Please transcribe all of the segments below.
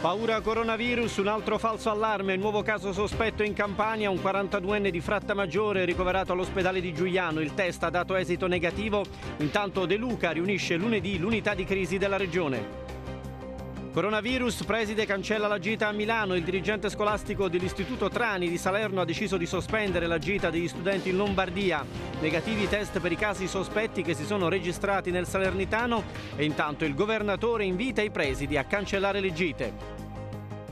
Paura coronavirus, un altro falso allarme, nuovo caso sospetto in Campania, un 42enne di Fratta Maggiore ricoverato all'ospedale di Giuliano, il test ha dato esito negativo, intanto De Luca riunisce lunedì l'unità di crisi della regione. Coronavirus, preside cancella la gita a Milano. Il dirigente scolastico dell'Istituto Trani di Salerno ha deciso di sospendere la gita degli studenti in Lombardia. Negativi test per i casi sospetti che si sono registrati nel Salernitano e intanto il governatore invita i presidi a cancellare le gite.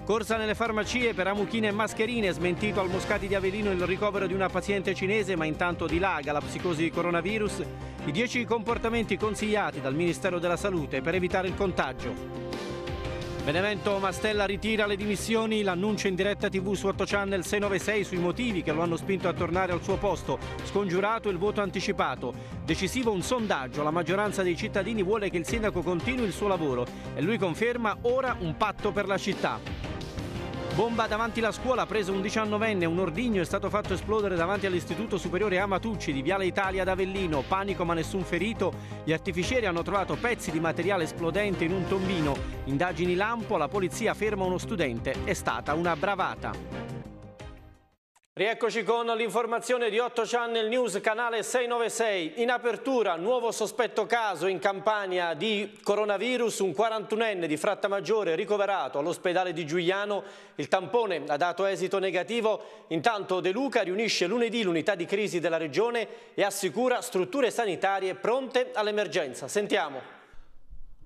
Corsa nelle farmacie per amuchine e mascherine, smentito al Moscati di Avellino il ricovero di una paziente cinese, ma intanto dilaga la psicosi di coronavirus. I 10 comportamenti consigliati dal Ministero della Salute per evitare il contagio. Benevento Mastella ritira le dimissioni, l'annuncio in diretta tv su 8 Channel 696 sui motivi che lo hanno spinto a tornare al suo posto, scongiurato il voto anticipato. Decisivo un sondaggio, la maggioranza dei cittadini vuole che il sindaco continui il suo lavoro e lui conferma ora un patto per la città. Bomba davanti la scuola, preso un 19enne, un ordigno è stato fatto esplodere davanti all'Istituto Superiore Amatucci di Viale Italia ad Avellino. Panico ma nessun ferito. Gli artificieri hanno trovato pezzi di materiale esplodente in un tombino. Indagini lampo, la polizia ferma uno studente. È stata una bravata. Rieccoci con l'informazione di 8 Channel News, canale 696. In apertura, nuovo sospetto caso in campagna di coronavirus, un 41enne di Fratta Maggiore ricoverato all'ospedale di Giuliano. Il tampone ha dato esito negativo. Intanto De Luca riunisce lunedì l'unità di crisi della regione e assicura strutture sanitarie pronte all'emergenza. Sentiamo.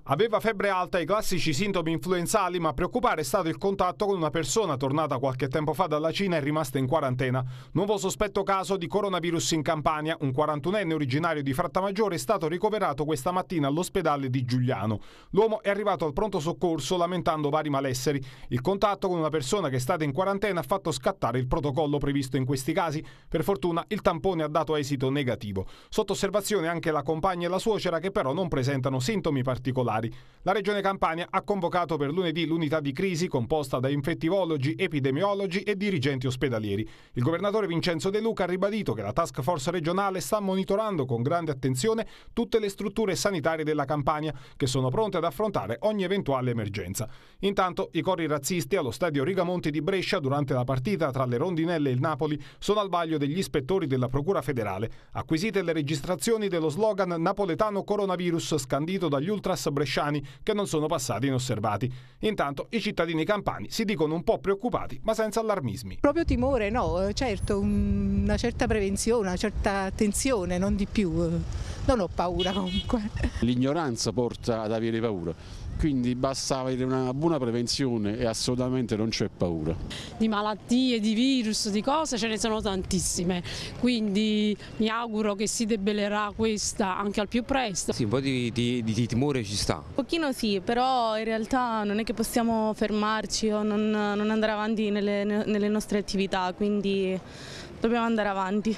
Aveva febbre alta e i classici sintomi influenzali, ma a preoccupare è stato il contatto con una persona tornata qualche tempo fa dalla Cina e rimasta in quarantena. Nuovo sospetto caso di coronavirus in Campania. Un 41enne originario di Frattamaggiore è stato ricoverato questa mattina all'ospedale di Giuliano. L'uomo è arrivato al pronto soccorso lamentando vari malesseri. Il contatto con una persona che è stata in quarantena ha fatto scattare il protocollo previsto in questi casi. Per fortuna il tampone ha dato esito negativo. Sotto osservazione anche la compagna e la suocera che però non presentano sintomi particolari particolari. La Regione Campania ha convocato per lunedì l'unità di crisi composta da infettivologi, epidemiologi e dirigenti ospedalieri. Il governatore Vincenzo De Luca ha ribadito che la task force regionale sta monitorando con grande attenzione tutte le strutture sanitarie della Campania che sono pronte ad affrontare ogni eventuale emergenza. Intanto i corri razzisti allo stadio Rigamonti di Brescia durante la partita tra le rondinelle e il Napoli sono al vaglio degli ispettori della Procura federale. Acquisite le registrazioni dello slogan napoletano coronavirus scandito dagli ultras bresciani bresciani, che non sono passati inosservati. Intanto i cittadini campani si dicono un po' preoccupati, ma senza allarmismi. Proprio timore, no, eh, certo, una certa prevenzione, una certa attenzione, non di più. Eh, non ho paura comunque. L'ignoranza porta ad avere paura quindi basta avere una buona prevenzione e assolutamente non c'è paura. Di malattie, di virus, di cose ce ne sono tantissime, quindi mi auguro che si debellerà questa anche al più presto. Sì, un po' di, di, di, di timore ci sta. Un pochino sì, però in realtà non è che possiamo fermarci o non, non andare avanti nelle, nelle nostre attività, quindi dobbiamo andare avanti.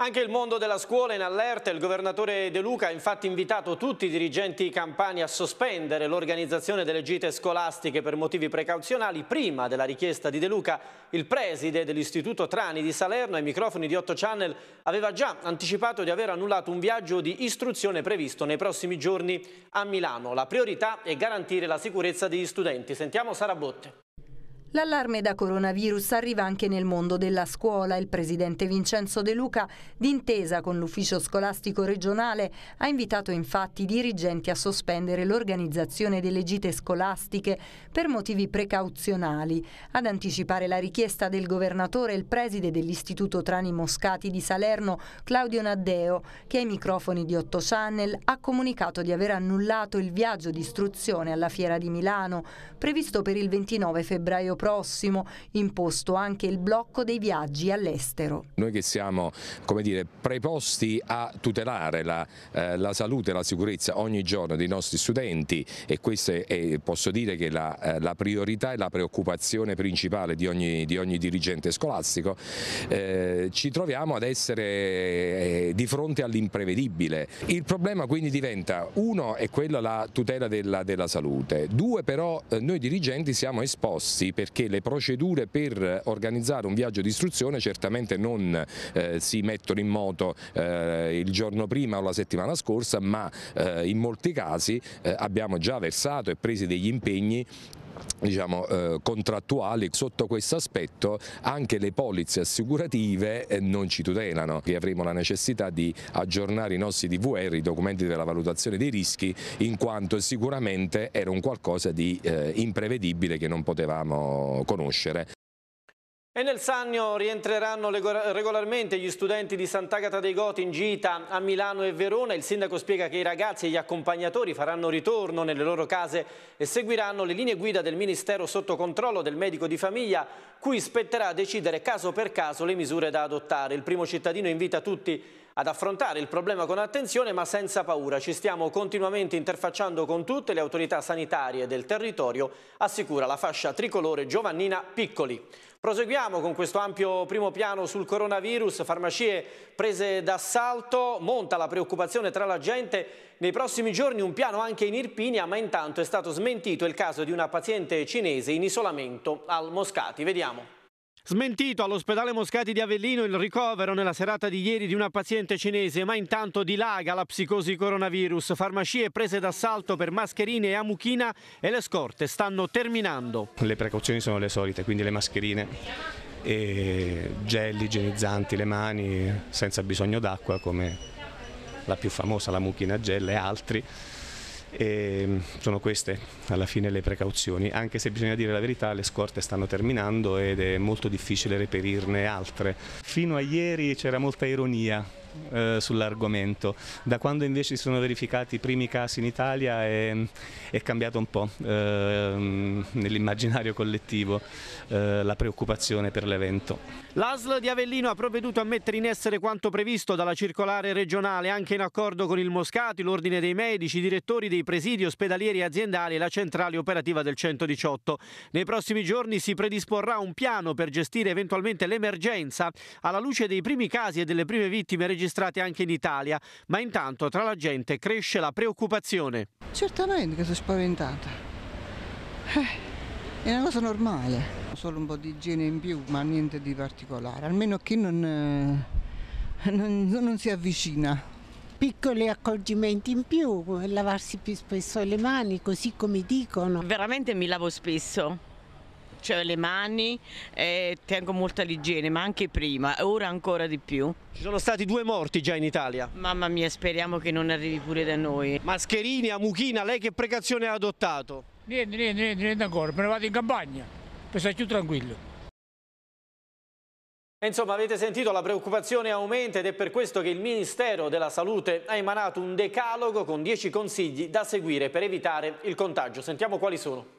Anche il mondo della scuola è in allerta, il governatore De Luca ha infatti invitato tutti i dirigenti campani a sospendere l'organizzazione delle gite scolastiche per motivi precauzionali. Prima della richiesta di De Luca, il preside dell'Istituto Trani di Salerno ai microfoni di 8 Channel aveva già anticipato di aver annullato un viaggio di istruzione previsto nei prossimi giorni a Milano. La priorità è garantire la sicurezza degli studenti. Sentiamo Sara Botte. L'allarme da coronavirus arriva anche nel mondo della scuola. Il presidente Vincenzo De Luca, d'intesa con l'ufficio scolastico regionale, ha invitato infatti i dirigenti a sospendere l'organizzazione delle gite scolastiche per motivi precauzionali, ad anticipare la richiesta del governatore e il preside dell'Istituto Trani Moscati di Salerno, Claudio Naddeo, che ai microfoni di 8 Channel ha comunicato di aver annullato il viaggio di istruzione alla Fiera di Milano, previsto per il 29 febbraio prossimo, imposto anche il blocco dei viaggi all'estero. Noi che siamo come dire, preposti a tutelare la, eh, la salute e la sicurezza ogni giorno dei nostri studenti e questa è, eh, posso dire che la, eh, la priorità e la preoccupazione principale di ogni, di ogni dirigente scolastico, eh, ci troviamo ad essere eh, di fronte all'imprevedibile. Il problema quindi diventa uno è quella la tutela della, della salute, due però eh, noi dirigenti siamo esposti per perché le procedure per organizzare un viaggio di istruzione certamente non eh, si mettono in moto eh, il giorno prima o la settimana scorsa, ma eh, in molti casi eh, abbiamo già versato e presi degli impegni diciamo, eh, contrattuali. Sotto questo aspetto anche le polizze assicurative eh, non ci tutelano e avremo la necessità di aggiornare i nostri DVR, i documenti della valutazione dei rischi, in quanto sicuramente era un qualcosa di eh, imprevedibile che non potevamo conoscere. E nel Sannio rientreranno regolarmente gli studenti di Sant'Agata dei Goti in gita a Milano e Verona. Il sindaco spiega che i ragazzi e gli accompagnatori faranno ritorno nelle loro case e seguiranno le linee guida del Ministero sotto controllo del medico di famiglia, cui spetterà decidere caso per caso le misure da adottare. Il primo cittadino invita tutti ad affrontare il problema con attenzione ma senza paura. Ci stiamo continuamente interfacciando con tutte le autorità sanitarie del territorio, assicura la fascia tricolore Giovannina Piccoli. Proseguiamo con questo ampio primo piano sul coronavirus, farmacie prese d'assalto, monta la preoccupazione tra la gente, nei prossimi giorni un piano anche in Irpinia, ma intanto è stato smentito il caso di una paziente cinese in isolamento al Moscati. Vediamo. Smentito all'ospedale Moscati di Avellino il ricovero nella serata di ieri di una paziente cinese, ma intanto dilaga la psicosi coronavirus. Farmacie prese d'assalto per mascherine e amuchina e le scorte stanno terminando. Le precauzioni sono le solite, quindi le mascherine e gel igienizzanti le mani senza bisogno d'acqua come la più famosa, la mucchina gel e altri. E ehm, sono queste alla fine le precauzioni, anche se bisogna dire la verità le scorte stanno terminando ed è molto difficile reperirne altre. Fino a ieri c'era molta ironia eh, sull'argomento. Da quando invece si sono verificati i primi casi in Italia è, è cambiato un po' eh, nell'immaginario collettivo eh, la preoccupazione per l'evento. L'ASL di Avellino ha provveduto a mettere in essere quanto previsto dalla circolare regionale anche in accordo con il Moscati, l'Ordine dei Medici, i direttori dei presidi ospedalieri e aziendali e la centrale operativa del 118. Nei prossimi giorni si predisporrà un piano per gestire eventualmente l'emergenza alla luce dei primi casi e delle prime vittime registrate registrate anche in Italia, ma intanto tra la gente cresce la preoccupazione. Certamente che sono spaventata. Eh, è una cosa normale. Solo un po' di igiene in più, ma niente di particolare. Almeno chi non, eh, non, non si avvicina piccoli accorgimenti in più, lavarsi più spesso le mani, così come dicono. Veramente mi lavo spesso, cioè le mani e eh, tengo molta l'igiene, ma anche prima, ora ancora di più. Ci sono stati due morti già in Italia. Mamma mia, speriamo che non arrivi pure da noi. Mascherini, Amuchina, lei che precauzione ha adottato? Niente, niente, niente, niente ancora, me ne vado in campagna, per stare più tranquillo. Insomma avete sentito la preoccupazione aumenta ed è per questo che il Ministero della Salute ha emanato un decalogo con 10 consigli da seguire per evitare il contagio. Sentiamo quali sono.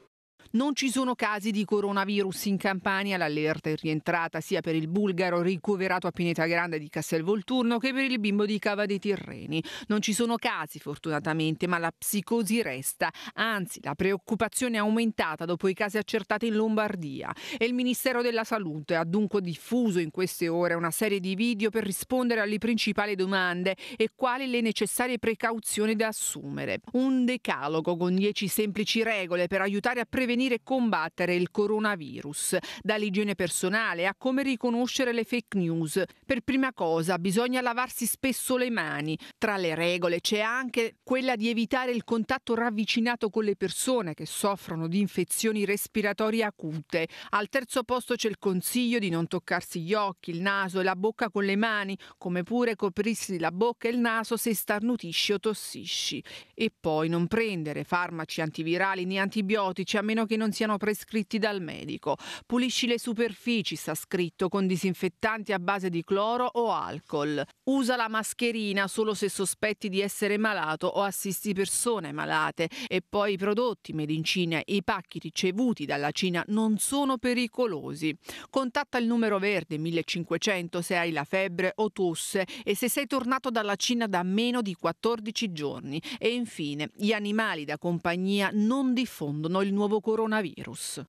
Non ci sono casi di coronavirus in Campania, l'allerta è rientrata sia per il bulgaro ricoverato a Pineta Grande di Castelvolturno che per il bimbo di Cava dei Tirreni. Non ci sono casi fortunatamente, ma la psicosi resta, anzi la preoccupazione è aumentata dopo i casi accertati in Lombardia e il Ministero della Salute ha dunque diffuso in queste ore una serie di video per rispondere alle principali domande e quali le necessarie precauzioni da assumere. Un decalogo con 10 semplici regole per aiutare a prevenire prevenire e combattere il coronavirus, dall'igiene personale a come riconoscere le fake news. Per prima cosa bisogna lavarsi spesso le mani. Tra le regole c'è anche quella di evitare il contatto ravvicinato con le persone che soffrono di infezioni respiratorie acute. Al terzo posto c'è il consiglio di non toccarsi gli occhi, il naso e la bocca con le mani, come pure coprirsi la bocca e il naso se starnutisci o tossisci. E poi non prendere farmaci antivirali né antibiotici a meno che non siano prescritti dal medico. Pulisci le superfici, sta scritto, con disinfettanti a base di cloro o alcol. Usa la mascherina solo se sospetti di essere malato o assisti persone malate. E poi i prodotti made in Cina e i pacchi ricevuti dalla Cina non sono pericolosi. Contatta il numero verde 1500 se hai la febbre o tosse e se sei tornato dalla Cina da meno di 14 giorni. E infine, gli animali da compagnia non diffondono il nuovo coronavirus coronavirus.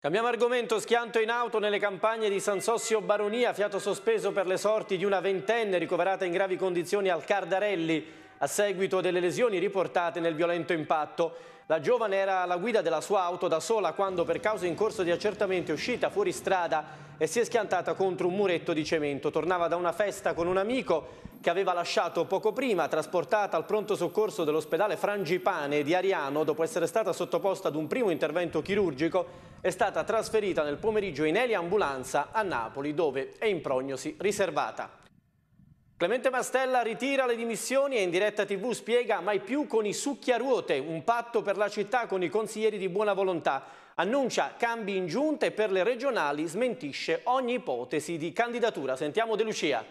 Cambiamo argomento, schianto in auto nelle campagne di San Sossio Baronia, fiato sospeso per le sorti di una ventenne ricoverata in gravi condizioni al Cardarelli a seguito delle lesioni riportate nel violento impatto. La giovane era alla guida della sua auto da sola quando per causa in corso di accertamento è uscita fuori strada e si è schiantata contro un muretto di cemento. Tornava da una festa con un amico che aveva lasciato poco prima, trasportata al pronto soccorso dell'ospedale Frangipane di Ariano, dopo essere stata sottoposta ad un primo intervento chirurgico, è stata trasferita nel pomeriggio in eliambulanza a Napoli, dove è in prognosi riservata. Clemente Mastella ritira le dimissioni e in diretta tv spiega mai più con i succhi a ruote, un patto per la città con i consiglieri di buona volontà. Annuncia cambi in giunta e per le regionali smentisce ogni ipotesi di candidatura. Sentiamo De Lucia.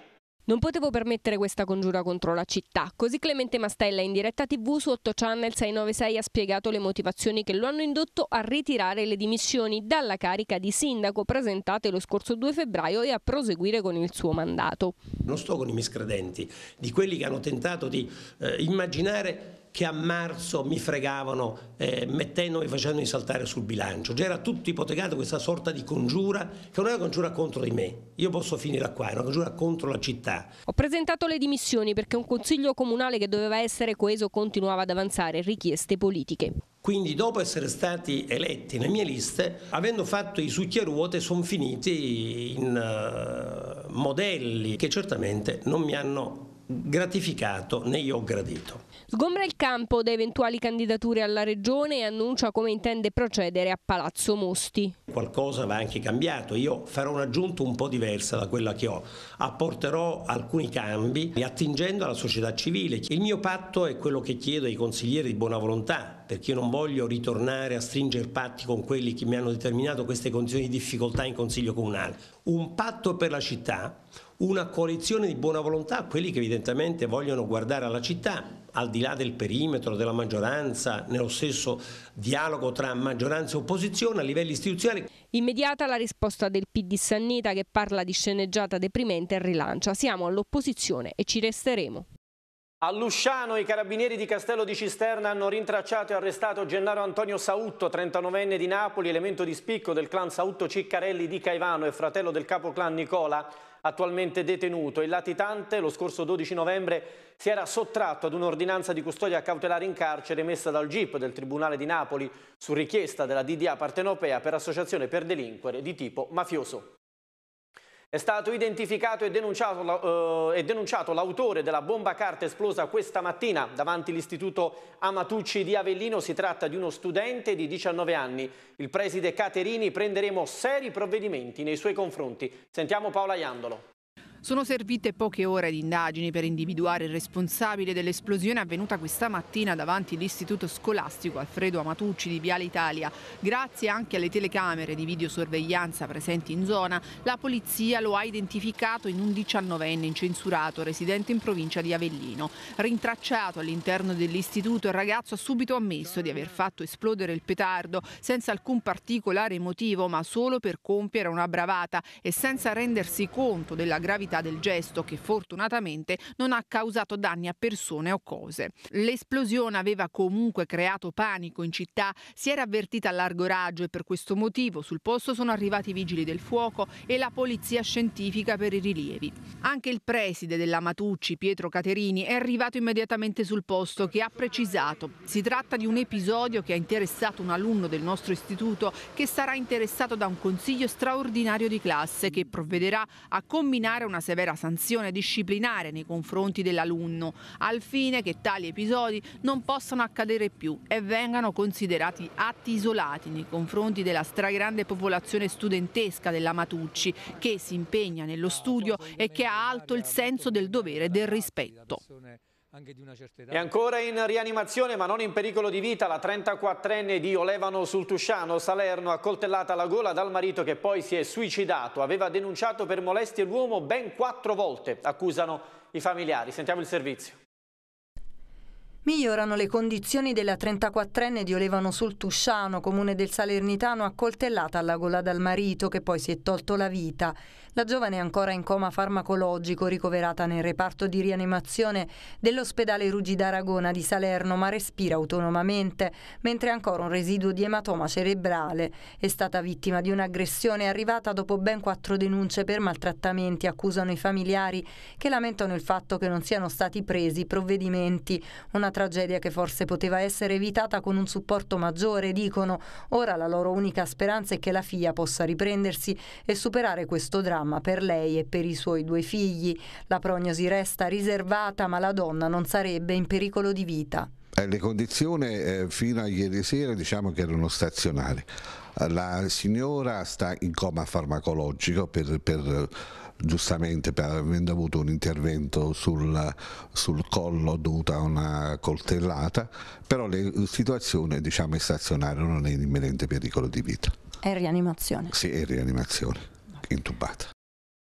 Non potevo permettere questa congiura contro la città, così Clemente Mastella in diretta tv su 8 Channel 696 ha spiegato le motivazioni che lo hanno indotto a ritirare le dimissioni dalla carica di sindaco presentate lo scorso 2 febbraio e a proseguire con il suo mandato. Non sto con i miscredenti, di quelli che hanno tentato di eh, immaginare che a marzo mi fregavano eh, mettendomi facendomi saltare sul bilancio. Già era tutto ipotecato questa sorta di congiura che non è una congiura contro di me. Io posso finire qua, è una congiura contro la città. Ho presentato le dimissioni perché un consiglio comunale che doveva essere coeso continuava ad avanzare richieste politiche. Quindi dopo essere stati eletti nelle mie liste, avendo fatto i succhi a ruote, sono finiti in uh, modelli che certamente non mi hanno gratificato né io ho gradito. Sgombra il campo da eventuali candidature alla regione e annuncia come intende procedere a Palazzo Mosti. Qualcosa va anche cambiato, io farò un'aggiunta un po' diversa da quella che ho, apporterò alcuni cambi attingendo alla società civile. Il mio patto è quello che chiedo ai consiglieri di buona volontà, perché io non voglio ritornare a stringere patti con quelli che mi hanno determinato queste condizioni di difficoltà in Consiglio Comunale, un patto per la città, una coalizione di buona volontà, quelli che evidentemente vogliono guardare alla città, al di là del perimetro, della maggioranza, nello stesso dialogo tra maggioranza e opposizione a livelli istituzionali. Immediata la risposta del PD Sannita che parla di sceneggiata deprimente e rilancia. Siamo all'opposizione e ci resteremo. A Lusciano i carabinieri di Castello di Cisterna hanno rintracciato e arrestato Gennaro Antonio Sautto, 39enne di Napoli, elemento di spicco del clan Sautto Ciccarelli di Caivano e fratello del capo clan Nicola, attualmente detenuto. Il latitante lo scorso 12 novembre si era sottratto ad un'ordinanza di custodia cautelare in carcere emessa dal GIP del Tribunale di Napoli su richiesta della DDA partenopea per associazione per delinquere di tipo mafioso. È stato identificato eh, e denunciato, l'autore della bomba carta esplosa questa mattina davanti all'Istituto Amatucci di Avellino. Si tratta di uno studente di 19 anni. Il preside Caterini prenderemo seri provvedimenti nei suoi confronti. Sentiamo Paola Iandolo. Sono servite poche ore di indagini per individuare il responsabile dell'esplosione avvenuta questa mattina davanti all'istituto scolastico Alfredo Amatucci di Viale Italia. Grazie anche alle telecamere di videosorveglianza presenti in zona, la polizia lo ha identificato in un diciannovenne incensurato residente in provincia di Avellino. Rintracciato all'interno dell'istituto, il ragazzo ha subito ammesso di aver fatto esplodere il petardo senza alcun particolare motivo, ma solo per compiere una bravata e senza rendersi conto della gravità gravità del gesto che fortunatamente non ha causato danni a persone o cose. L'esplosione aveva comunque creato panico in città, si era avvertita a largo raggio e per questo motivo sul posto sono arrivati i vigili del fuoco e la polizia scientifica per i rilievi. Anche il preside della Matucci, Pietro Caterini, è arrivato immediatamente sul posto che ha precisato si tratta di un episodio che ha interessato un alunno del nostro istituto che sarà interessato da un consiglio straordinario di classe che provvederà a combinare una severa sanzione disciplinare nei confronti dell'alunno, al fine che tali episodi non possano accadere più e vengano considerati atti isolati nei confronti della stragrande popolazione studentesca della Matucci, che si impegna nello studio e che ha alto il senso del dovere e del rispetto anche di una certa età. È ancora in rianimazione ma non in pericolo di vita la 34enne di Olevano Sultusciano, Salerno, accoltellata alla gola dal marito che poi si è suicidato. Aveva denunciato per molestie l'uomo ben quattro volte, accusano i familiari. Sentiamo il servizio. Migliorano le condizioni della 34enne di Olevano sul Tusciano, comune del Salernitano, accoltellata alla gola dal marito che poi si è tolto la vita. La giovane è ancora in coma farmacologico, ricoverata nel reparto di rianimazione dell'ospedale Ruggi d'Aragona di Salerno, ma respira autonomamente, mentre ancora un residuo di ematoma cerebrale. È stata vittima di un'aggressione arrivata dopo ben quattro denunce per maltrattamenti, accusano i familiari che lamentano il fatto che non siano stati presi provvedimenti. Una tragedia che forse poteva essere evitata con un supporto maggiore, dicono. Ora la loro unica speranza è che la figlia possa riprendersi e superare questo dramma per lei e per i suoi due figli. La prognosi resta riservata, ma la donna non sarebbe in pericolo di vita. Eh, le condizioni eh, fino a ieri sera diciamo che erano stazionali. La signora sta in coma farmacologico per, per giustamente per, avendo avuto un intervento sul, sul collo dovuto a una coltellata, però la situazione diciamo, è stazionaria, non è in imminente pericolo di vita. È rianimazione? Sì, è rianimazione, intubata.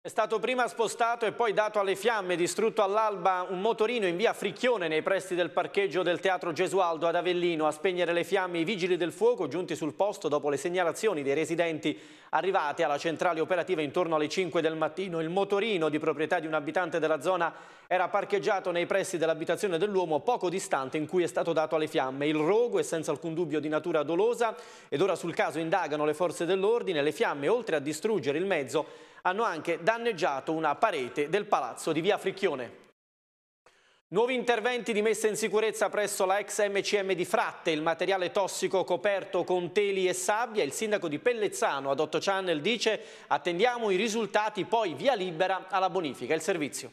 È stato prima spostato e poi dato alle fiamme, distrutto all'alba un motorino in via Fricchione nei pressi del parcheggio del Teatro Gesualdo ad Avellino. A spegnere le fiamme i vigili del fuoco giunti sul posto dopo le segnalazioni dei residenti arrivate alla centrale operativa intorno alle 5 del mattino. Il motorino di proprietà di un abitante della zona era parcheggiato nei pressi dell'abitazione dell'uomo poco distante in cui è stato dato alle fiamme. Il rogo è senza alcun dubbio di natura dolosa ed ora sul caso indagano le forze dell'ordine. Le fiamme oltre a distruggere il mezzo hanno anche danneggiato una parete del palazzo di Via Fricchione. Nuovi interventi di messa in sicurezza presso la ex MCM di Fratte, il materiale tossico coperto con teli e sabbia. Il sindaco di Pellezzano ad 8 Channel dice attendiamo i risultati, poi via libera alla bonifica. Il servizio.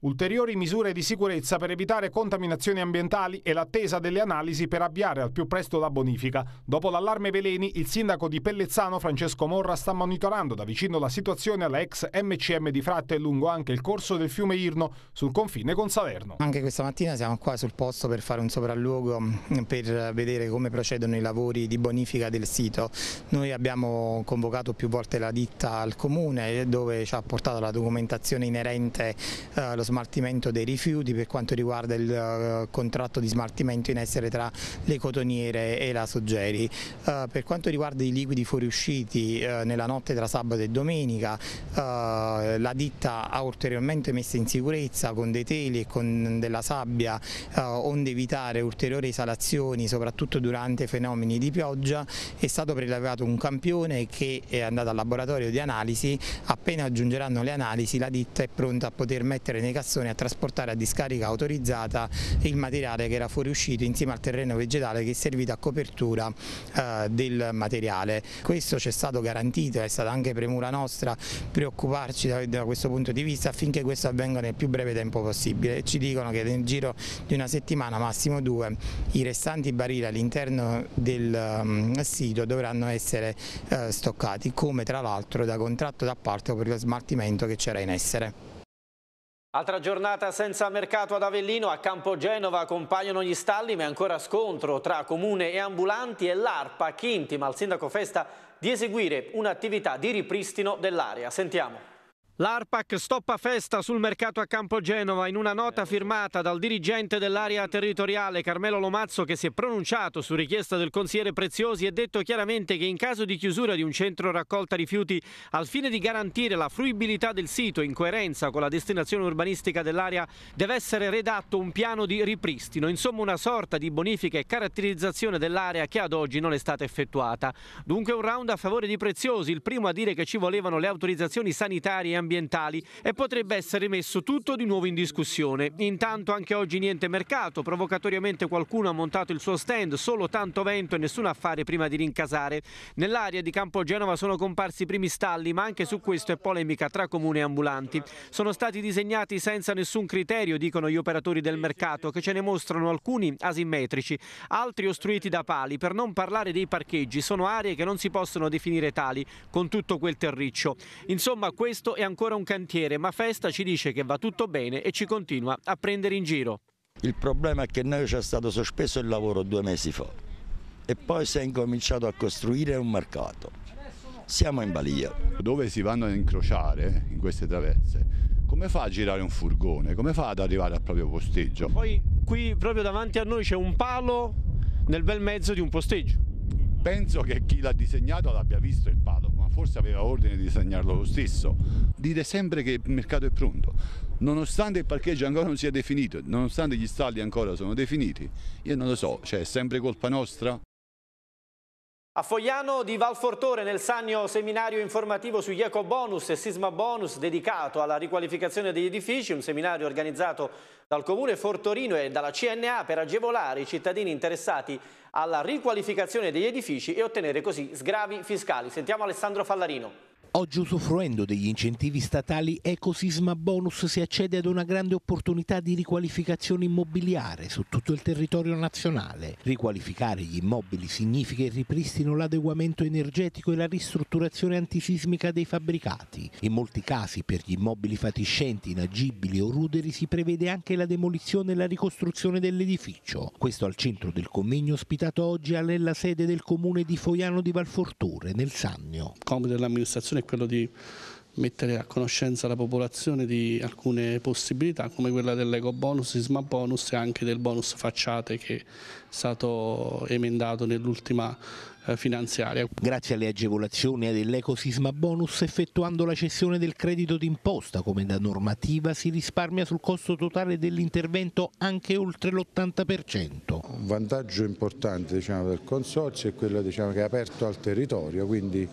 Ulteriori misure di sicurezza per evitare contaminazioni ambientali e l'attesa delle analisi per avviare al più presto la bonifica. Dopo l'allarme veleni, il sindaco di Pellezzano, Francesco Morra, sta monitorando da vicino la situazione alla ex MCM di Fratte e lungo anche il corso del fiume Irno sul confine con Salerno. Anche questa mattina siamo qua sul posto per fare un sopralluogo mm, per vedere come procedono i lavori di bonifica del sito. Noi abbiamo convocato più volte la ditta al comune dove ci ha portato la documentazione inerente eh, allo smaltimento dei rifiuti per quanto riguarda il eh, contratto di smaltimento in essere tra le cotoniere e la Soggeri. Eh, per quanto riguarda i liquidi fuoriusciti eh, nella notte tra sabato e domenica la ditta ha ulteriormente messo in sicurezza con dei teli e con della sabbia onde evitare ulteriori esalazioni soprattutto durante fenomeni di pioggia. È stato prelevato un campione che è andato al laboratorio di analisi, appena aggiungeranno le analisi la ditta è pronta a poter mettere nei Cassone a trasportare a discarica autorizzata il materiale che era fuoriuscito insieme al terreno vegetale che è servito a copertura eh, del materiale. Questo ci è stato garantito, è stata anche premura nostra preoccuparci da, da, questo punto di vista affinché questo avvenga nel più breve tempo possibile. Ci dicono che nel giro di una settimana, massimo due, i restanti barili all'interno del um, sito dovranno essere eh, stoccati, come tra l'altro da contratto d'appalto per lo smaltimento che c'era in essere. Altra giornata senza mercato ad Avellino, a Campo Genova compaiono gli stalli ma è ancora scontro tra comune e ambulanti e l'ARPA che intima al sindaco Festa di eseguire un'attività di ripristino dell'area. Sentiamo. L'ARPAC stoppa festa sul mercato a Campo Genova in una nota firmata dal dirigente dell'area territoriale Carmelo Lomazzo che si è pronunciato su richiesta del consigliere Preziosi e detto chiaramente che in caso di chiusura di un centro raccolta rifiuti al fine di garantire la fruibilità del sito in coerenza con la destinazione urbanistica dell'area deve essere redatto un piano di ripristino, insomma una sorta di bonifica e caratterizzazione dell'area che ad oggi non è stata effettuata. Dunque un round a favore di Preziosi, il primo a dire che ci volevano le autorizzazioni sanitarie e ambientali ambientali e potrebbe essere messo tutto di nuovo in discussione. Intanto anche oggi niente mercato, provocatoriamente qualcuno ha montato il suo stand, solo tanto vento e nessun affare prima di rincasare. Nell'area di Campo Genova sono comparsi i primi stalli, ma anche su questo è polemica tra comune e ambulanti. Sono stati disegnati senza nessun criterio, dicono gli operatori del mercato, che ce ne mostrano alcuni asimmetrici, altri ostruiti da pali, per non parlare dei parcheggi, sono aree che non si possono definire tali, con tutto quel terriccio. Insomma, questo è ancora ancora un cantiere, ma Festa ci dice che va tutto bene e ci continua a prendere in giro. Il problema è che noi ci è stato sospeso il lavoro due mesi fa e poi si è incominciato a costruire un mercato. Siamo in balia. Dove si vanno a incrociare in queste traverse? Come fa a girare un furgone? Come fa ad arrivare al proprio posteggio? Poi qui proprio davanti a noi c'è un palo nel bel mezzo di un posteggio. Penso che chi l'ha disegnato l'abbia visto il palo forse aveva ordine di disegnarlo lo stesso. Dire sempre che il mercato è pronto, nonostante il parcheggio ancora non sia definito, nonostante gli stalli ancora sono definiti, io non lo so, cioè è sempre colpa nostra? A Fogliano di Valfortore nel Sannio seminario informativo sugli eco bonus e sisma bonus dedicato alla riqualificazione degli edifici, un seminario organizzato dal Comune Fortorino e dalla CNA per agevolare i cittadini interessati alla riqualificazione degli edifici e ottenere così sgravi fiscali. Sentiamo Alessandro Fallarino. Oggi usufruendo degli incentivi statali Ecosisma Bonus si accede ad una grande opportunità di riqualificazione immobiliare su tutto il territorio nazionale. Riqualificare gli immobili significa il ripristino, l'adeguamento energetico e la ristrutturazione antisismica dei fabbricati. In molti casi per gli immobili fatiscenti, inagibili o ruderi si prevede anche la demolizione e la ricostruzione dell'edificio. Questo al centro del convegno ospitato oggi alla sede del comune di Foiano di Valforture, nel Sannio. Come dell'amministrazione è quello di mettere a conoscenza la popolazione di alcune possibilità come quella dell'eco bonus, isma bonus e anche del bonus facciate che è stato emendato nell'ultima eh, finanziaria. Grazie alle agevolazioni dell'ecosisma bonus effettuando la cessione del credito d'imposta come da normativa si risparmia sul costo totale dell'intervento anche oltre l'80%. Un vantaggio importante diciamo, del consorzio è quello diciamo, che è aperto al territorio quindi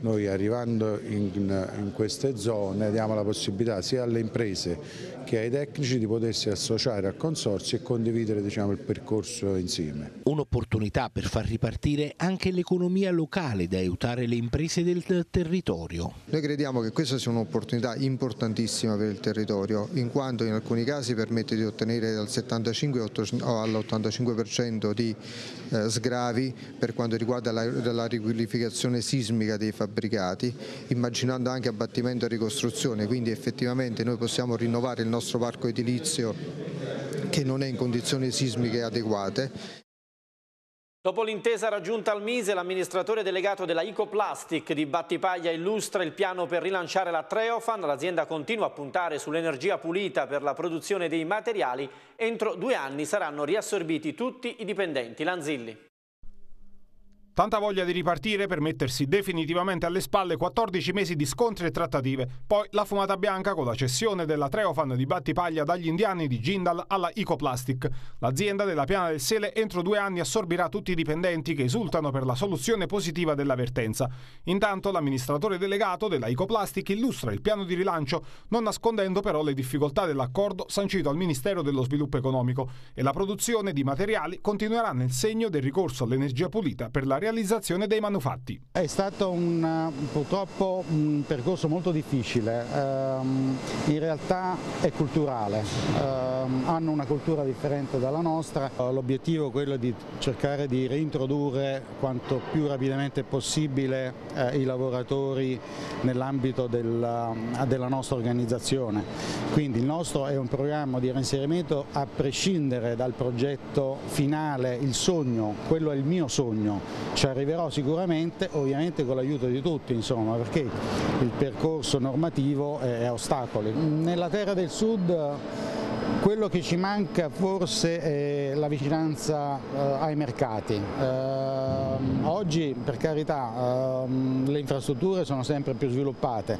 noi arrivando in, in queste zone diamo la possibilità sia alle imprese che ai tecnici di potersi associare al consorzio e condividere diciamo, il percorso insieme. Un'opportunità per far ripartire anche l'economia locale da aiutare le imprese del territorio. Noi crediamo che questa sia un'opportunità importantissima per il territorio in quanto in alcuni casi permette di ottenere dal 75 all'85% di eh, sgravi per quanto riguarda la, la riqualificazione sismica dei fabbricanti prefabbricati, immaginando anche abbattimento e ricostruzione, quindi effettivamente noi possiamo rinnovare il nostro parco edilizio che non è in condizioni sismiche adeguate. Dopo l'intesa raggiunta al Mise, l'amministratore delegato della Ecoplastic di Battipaglia illustra il piano per rilanciare la Treofan. L'azienda continua a puntare sull'energia pulita per la produzione dei materiali. Entro due anni saranno riassorbiti tutti i dipendenti. Lanzilli. Tanta voglia di ripartire per mettersi definitivamente alle spalle 14 mesi di scontri e trattative, poi la fumata bianca con la cessione della Treofan di Battipaglia dagli indiani di Jindal alla Ecoplastic. L'azienda della Piana del Sele entro due anni assorbirà tutti i dipendenti che esultano per la soluzione positiva dell'avvertenza. Intanto l'amministratore delegato della Ecoplastic illustra il piano di rilancio, non nascondendo però le difficoltà dell'accordo sancito al Ministero dello Sviluppo Economico e la produzione di materiali continuerà nel segno del ricorso all'energia pulita per la realizzazione dei manufatti. È stato un, eh, purtroppo un percorso molto difficile, ehm, in realtà è culturale, ehm, hanno una cultura differente dalla nostra, eh, l'obiettivo è quello di cercare di reintrodurre quanto più rapidamente possibile eh, i lavoratori nell'ambito della, della nostra organizzazione, quindi il nostro è un programma di reinserimento a prescindere dal progetto finale, il sogno, quello è il mio sogno, ci arriverò sicuramente, ovviamente con l'aiuto di tutti, insomma, perché il percorso normativo è a ostacoli. Nella terra del sud quello che ci manca forse è la vicinanza eh, ai mercati. Eh, oggi, per carità, eh, le infrastrutture sono sempre più sviluppate,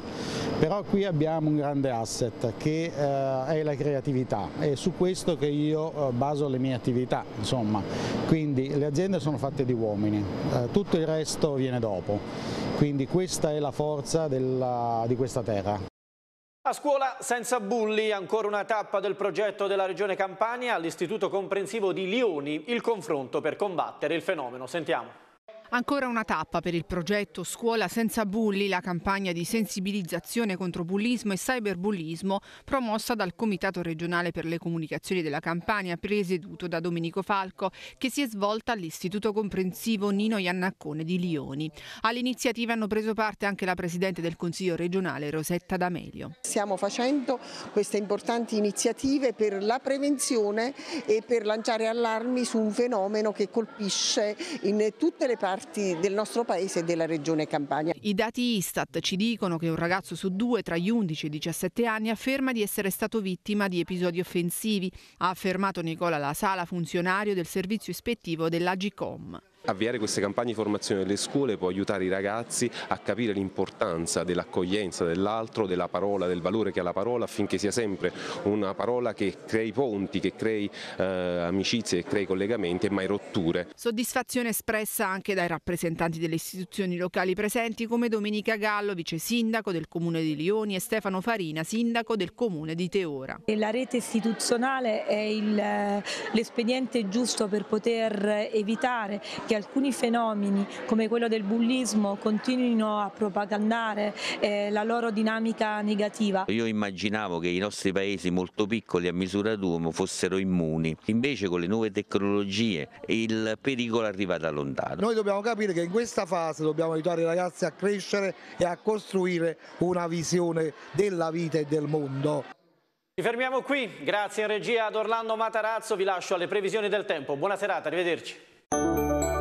però qui abbiamo un grande asset che eh, è la creatività. È su questo che io eh, baso le mie attività, insomma. Quindi le aziende sono fatte di uomini, eh, tutto il resto viene dopo. Quindi questa è la forza della, di questa terra. A scuola senza bulli, ancora una tappa del progetto della Regione Campania all'Istituto Comprensivo di Lioni, il confronto per combattere il fenomeno. Sentiamo. Ancora una tappa per il progetto Scuola senza bulli, la campagna di sensibilizzazione contro bullismo e cyberbullismo promossa dal Comitato regionale per le comunicazioni della Campania, presieduto da Domenico Falco, che si è svolta all'Istituto Comprensivo Nino Iannaccone di Lioni. All'iniziativa hanno preso parte anche la Presidente del Consiglio regionale Rosetta D'Amelio. Stiamo facendo queste importanti iniziative per la prevenzione e per lanciare allarmi su un fenomeno che colpisce in tutte le parti parti del nostro paese e della regione Campania. I dati Istat ci dicono che un ragazzo su due tra gli 11 e i 17 anni afferma di essere stato vittima di episodi offensivi, ha affermato Nicola Lasala, funzionario del servizio ispettivo della dell'Agicom avviare queste campagne di formazione nelle scuole può aiutare i ragazzi a capire l'importanza dell'accoglienza dell'altro, della parola, del valore che ha la parola affinché sia sempre una parola che crei ponti, che crei eh, amicizie, che crei collegamenti e mai rotture. Soddisfazione espressa anche dai rappresentanti delle istituzioni locali presenti come Domenica Gallo, vice sindaco del comune di Lioni e Stefano Farina, sindaco del comune di Teora. La rete istituzionale è eh, l'espediente giusto per poter evitare che che alcuni fenomeni come quello del bullismo continuino a propagandare eh, la loro dinamica negativa. Io immaginavo che i nostri paesi molto piccoli a misura d'uomo fossero immuni, invece con le nuove tecnologie il pericolo arriva da lontano. Noi dobbiamo capire che in questa fase dobbiamo aiutare i ragazzi a crescere e a costruire una visione della vita e del mondo. Ci fermiamo qui, grazie in regia ad Orlando Matarazzo, vi lascio alle previsioni del tempo. Buona serata, arrivederci.